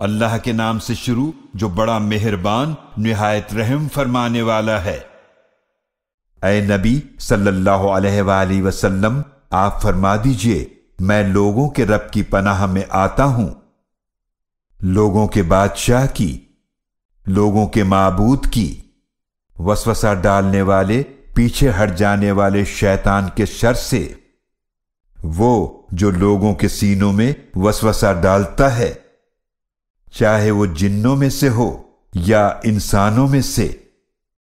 अल्लाह के नाम से शुरू जो बड़ा मेहरबान निहायत रहम फरमाने वाला है अय नबी सल्लल्लाहु अलैहि वसल्लम आप फरमा दीजिए मैं लोगों के रब की पनाह में आता हूं लोगों के बादशाह की लोगों के माबूद की वसवसा डालने वाले पीछे हट जाने वाले शैतान के शर से वो जो लोगों के सीनों में वसवसा डालता है चाहे वो जिन्नों में से हो या इंसानों में से